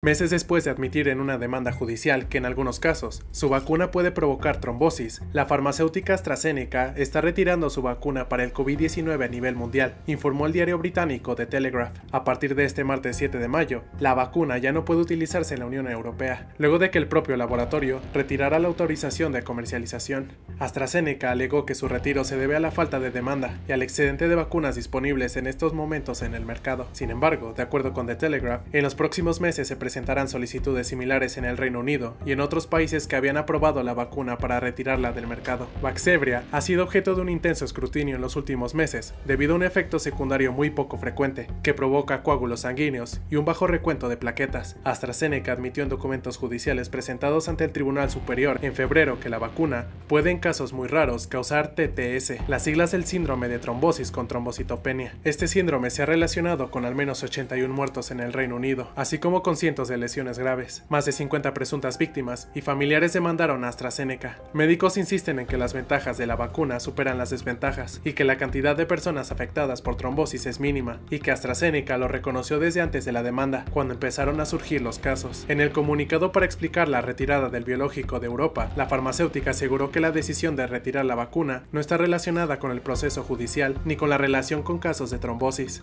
Meses después de admitir en una demanda judicial que en algunos casos su vacuna puede provocar trombosis, la farmacéutica AstraZeneca está retirando su vacuna para el COVID-19 a nivel mundial, informó el diario británico The Telegraph. A partir de este martes 7 de mayo, la vacuna ya no puede utilizarse en la Unión Europea, luego de que el propio laboratorio retirara la autorización de comercialización. AstraZeneca alegó que su retiro se debe a la falta de demanda y al excedente de vacunas disponibles en estos momentos en el mercado. Sin embargo, de acuerdo con The Telegraph, en los próximos meses se presentarán solicitudes similares en el Reino Unido y en otros países que habían aprobado la vacuna para retirarla del mercado. Vaxzevria ha sido objeto de un intenso escrutinio en los últimos meses debido a un efecto secundario muy poco frecuente, que provoca coágulos sanguíneos y un bajo recuento de plaquetas. AstraZeneca admitió en documentos judiciales presentados ante el Tribunal Superior en febrero que la vacuna puede en casos muy raros causar TTS, las siglas del síndrome de trombosis con trombocitopenia. Este síndrome se ha relacionado con al menos 81 muertos en el Reino Unido, así como con cientos de lesiones graves. Más de 50 presuntas víctimas y familiares demandaron a AstraZeneca. Médicos insisten en que las ventajas de la vacuna superan las desventajas y que la cantidad de personas afectadas por trombosis es mínima y que AstraZeneca lo reconoció desde antes de la demanda, cuando empezaron a surgir los casos. En el comunicado para explicar la retirada del biológico de Europa, la farmacéutica aseguró que la decisión de retirar la vacuna no está relacionada con el proceso judicial ni con la relación con casos de trombosis.